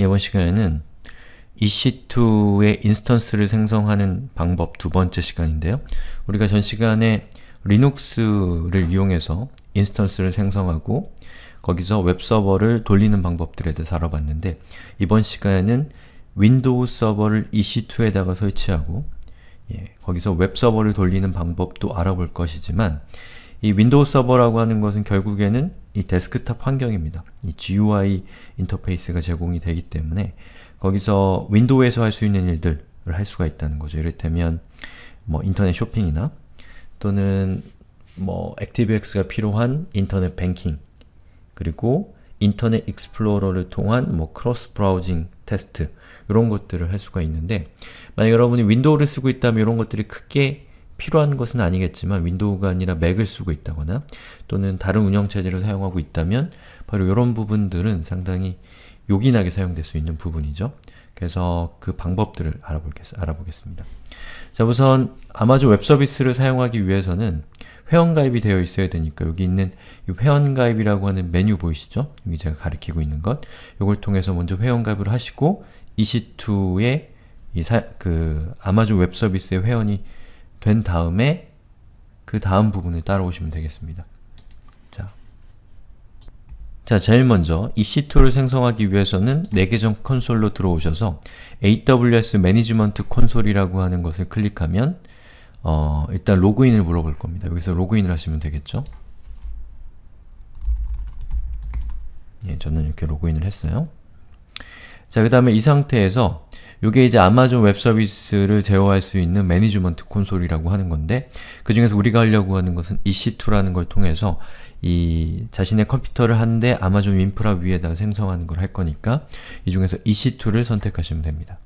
이번 시간에는 EC2의 인스턴스를 생성하는 방법 두 번째 시간인데요. 우리가 전 시간에 리눅스를 이용해서 인스턴스를 생성하고 거기서 웹서버를 돌리는 방법들에 대해서 알아봤는데 이번 시간에는 윈도우 서버를 EC2에다가 설치하고 예, 거기서 웹서버를 돌리는 방법도 알아볼 것이지만 이 윈도우 서버라고 하는 것은 결국에는 이 데스크탑 환경입니다. 이 GUI 인터페이스가 제공이 되기 때문에 거기서 윈도우에서 할 수 있는 일들을 할 수가 있다는 거죠. 이를테면 뭐 인터넷 쇼핑이나 또는 뭐 ActiveX가 필요한 인터넷 뱅킹 그리고 인터넷 익스플로러를 통한 뭐 크로스 브라우징 테스트 이런 것들을 할 수가 있는데 만약 여러분이 윈도우를 쓰고 있다면 이런 것들이 크게 필요한 것은 아니겠지만 윈도우가 아니라 맥을 쓰고 있다거나 또는 다른 운영체제를 사용하고 있다면 바로 이런 부분들은 상당히 요긴하게 사용될 수 있는 부분이죠. 그래서 그 방법들을 알아보겠, 습니다 자, 우선 아마존 웹서비스를 사용하기 위해서는 회원가입이 되어 있어야 되니까 여기 있는 회원가입이라고 하는 메뉴 보이시죠? 여기 제가 가리키고 있는 것 이걸 통해서 먼저 회원가입을 하시고 EC2의 사, 그 아마존 웹서비스의 회원이 된 다음에 그 다음 부분을 따라오시면 되겠습니다. 자, 자 제일 먼저 EC2를 생성하기 위해서는 내 네 계정 콘솔로 들어오셔서 AWS 매니지먼트 콘솔이라고 하는 것을 클릭하면 어, 일단 로그인을 물어볼 겁니다. 여기서 로그인을 하시면 되겠죠? 예, 저는 이렇게 로그인을 했어요. 자, 그 다음에 이 상태에서 이게 이제 아마존 웹 서비스를 제어할 수 있는 매니지먼트 콘솔이라고 하는 건데 그 중에서 우리가 하려고 하는 것은 EC2라는 걸 통해서 이 자신의 컴퓨터를 한 대 아마존 윈프라 위에다 생성하는 걸 할 거니까 이 중에서 EC2를 선택하시면 됩니다.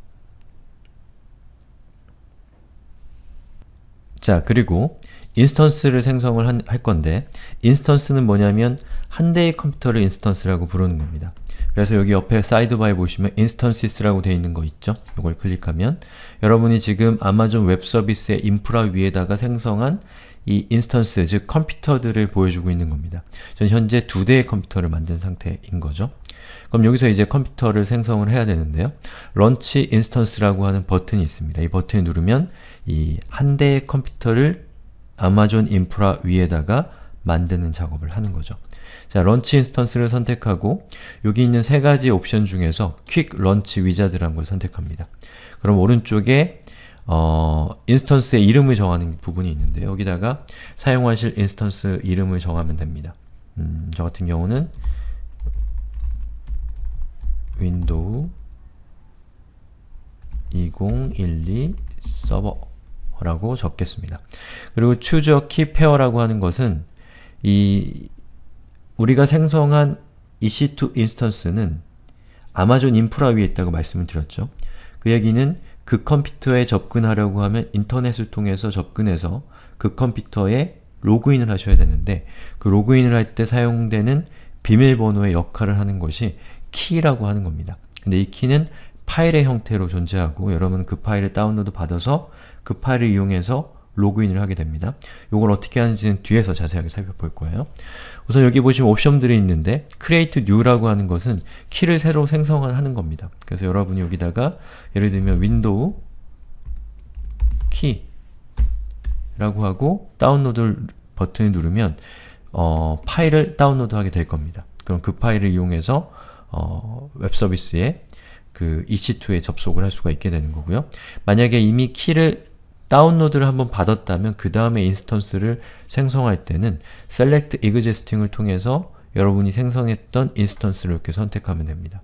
자, 그리고 인스턴스를 생성을 한, 할 건데 인스턴스는 뭐냐면 한 대의 컴퓨터를 인스턴스라고 부르는 겁니다. 그래서 여기 옆에 사이드바에 보시면 인스턴시스라고 되어 있는 거 있죠? 이걸 클릭하면 여러분이 지금 아마존 웹서비스의 인프라 위에다가 생성한 이 인스턴스, 즉 컴퓨터들을 보여주고 있는 겁니다. 저는 현재 두 대의 컴퓨터를 만든 상태인 거죠. 그럼 여기서 이제 컴퓨터를 생성을 해야 되는데요. 런치 인스턴스라고 하는 버튼이 있습니다. 이 버튼을 누르면 이 한 대의 컴퓨터를 아마존 인프라 위에다가 만드는 작업을 하는 거죠. 자, 런치 인스턴스를 선택하고 여기 있는 세 가지 옵션 중에서 퀵 런치 위자드라는 걸 선택합니다. 그럼 오른쪽에 어, 인스턴스의 이름을 정하는 부분이 있는데 여기다가 사용하실 인스턴스 이름을 정하면 됩니다. 음, 저 같은 경우는 윈도우 2012 서버라고 적겠습니다. 그리고 choose key pair라고 하는 것은 이 우리가 생성한 EC2 인스턴스는 아마존 인프라 위에 있다고 말씀을 드렸죠. 그 얘기는 그 컴퓨터에 접근하려고 하면 인터넷을 통해서 접근해서 그 컴퓨터에 로그인을 하셔야 되는데 그 로그인을 할 때 사용되는 비밀번호의 역할을 하는 것이 키라고 하는 겁니다. 근데 이 키는 파일의 형태로 존재하고 여러분은 그 파일을 다운로드 받아서 그 파일을 이용해서 로그인을 하게 됩니다. 이걸 어떻게 하는지는 뒤에서 자세하게 살펴볼 거예요. 우선 여기 보시면 옵션들이 있는데 create new라고 하는 것은 키를 새로 생성하는 겁니다. 그래서 여러분이 여기다가 예를 들면 윈도우 키라고 하고 다운로드 버튼을 누르면 어, 파일을 다운로드하게 될 겁니다. 그럼 그 파일을 이용해서 어, 웹 서비스에 그 EC2에 접속을 할 수가 있게 되는 거고요. 만약에 이미 키를 다운로드를 한번 받았다면 그 다음에 인스턴스를 생성할 때는 select existing을 통해서 여러분이 생성했던 인스턴스를 이렇게 선택하면 됩니다.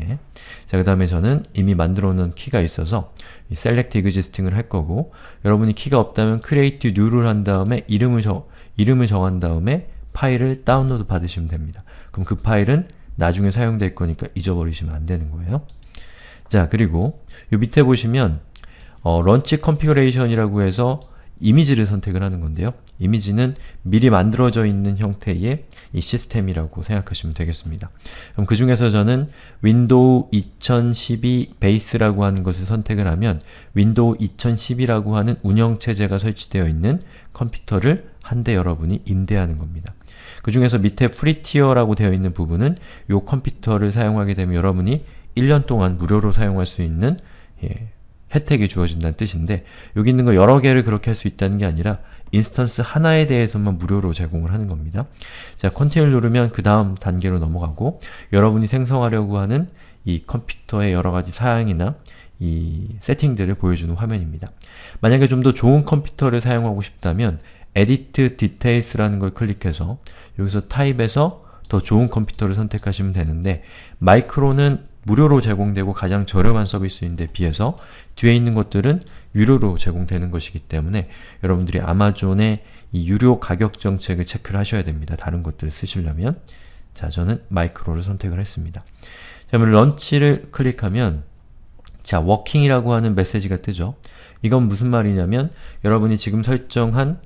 예. 자, 그 다음에 저는 이미 만들어 놓은 키가 있어서 select existing을 할 거고 여러분이 키가 없다면 create new를 한 다음에 이름을, 정, 이름을 정한 다음에 파일을 다운로드 받으시면 됩니다. 그럼 그 파일은 나중에 사용될 거니까 잊어버리시면 안 되는 거예요. 자, 그리고 요 밑에 보시면 어, 런치 컨피그레이션이라고 해서 이미지를 선택을 하는 건데요. 이미지는 미리 만들어져 있는 형태의 이 시스템이라고 생각하시면 되겠습니다. 그럼 그 중에서 저는 윈도우 2012 베이스라고 하는 것을 선택을 하면 윈도우 2012라고 하는 운영체제가 설치되어 있는 컴퓨터를 한 대 여러분이 임대하는 겁니다. 그 중에서 밑에 프리티어라고 되어 있는 부분은 이 컴퓨터를 사용하게 되면 여러분이 1년 동안 무료로 사용할 수 있는 예, 혜택이 주어진다는 뜻인데 여기 있는 거 여러 개를 그렇게 할 수 있다는 게 아니라 인스턴스 하나에 대해서만 무료로 제공을 하는 겁니다. 자, 컨티뉴를 누르면 그 다음 단계로 넘어가고 여러분이 생성하려고 하는 이 컴퓨터의 여러 가지 사양이나 이 세팅들을 보여주는 화면입니다. 만약에 좀 더 좋은 컴퓨터를 사용하고 싶다면 edit details라는 걸 클릭해서 여기서 타입에서 더 좋은 컴퓨터를 선택하시면 되는데 마이크로는 무료로 제공되고 가장 저렴한 서비스인데 비해서 뒤에 있는 것들은 유료로 제공되는 것이기 때문에 여러분들이 아마존의 이 유료 가격 정책을 체크를 하셔야 됩니다. 다른 것들을 쓰시려면 자, 저는 마이크로를 선택을 했습니다. 자, 그럼 런치를 클릭하면 자, 워킹이라고 하는 메시지가 뜨죠. 이건 무슨 말이냐면 여러분이 지금 설정한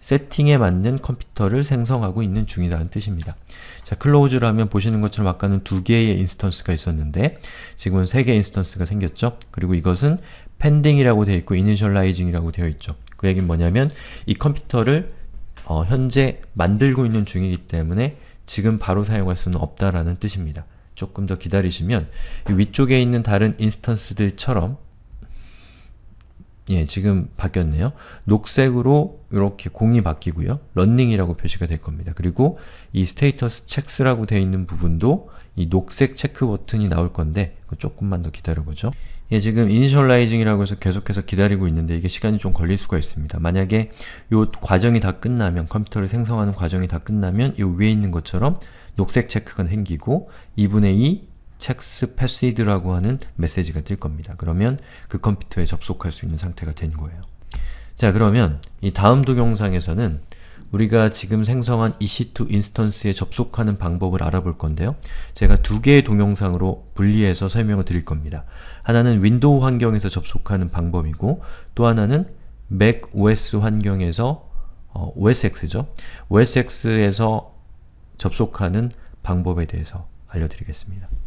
세팅에 맞는 컴퓨터를 생성하고 있는 중이라는 뜻입니다. 자, 클로즈라면 보시는 것처럼 아까는 두 개의 인스턴스가 있었는데 지금은 세 개의 인스턴스가 생겼죠? 그리고 이것은 pending이라고 되어 있고 initializing이라고 되어 있죠. 그 얘기는 뭐냐면 이 컴퓨터를 어, 현재 만들고 있는 중이기 때문에 지금 바로 사용할 수는 없다라는 뜻입니다. 조금 더 기다리시면 위쪽에 있는 다른 인스턴스들처럼 예, 지금 바뀌었네요. 녹색으로 이렇게 공이 바뀌고요. 런닝이라고 표시가 될 겁니다. 그리고 이 스테이터스 체크라고 되어 있는 부분도 이 녹색 체크 버튼이 나올 건데 조금만 더 기다려보죠. 예, 지금 i i i n t a 이 i 셜 i n g 이라고 해서 계속해서 기다리고 있는데 이게 시간이 좀 걸릴 수가 있습니다. 만약에 이 과정이 다 끝나면, 컴퓨터를 생성하는 과정이 다 끝나면 이 위에 있는 것처럼 녹색 체크가 생기고 2분의 2, 텍스 패시드라고 하는 메시지가 뜰 겁니다. 그러면 그 컴퓨터에 접속할 수 있는 상태가 된 거예요. 자 그러면 이 다음 동영상에서는 우리가 지금 생성한 EC2 인스턴스에 접속하는 방법을 알아볼 건데요. 제가 두 개의 동영상으로 분리해서 설명을 드릴 겁니다. 하나는 윈도우 환경에서 접속하는 방법이고 또 하나는 맥 OS 환경에서 어, OSX죠. OSX에서 접속하는 방법에 대해서 알려드리겠습니다.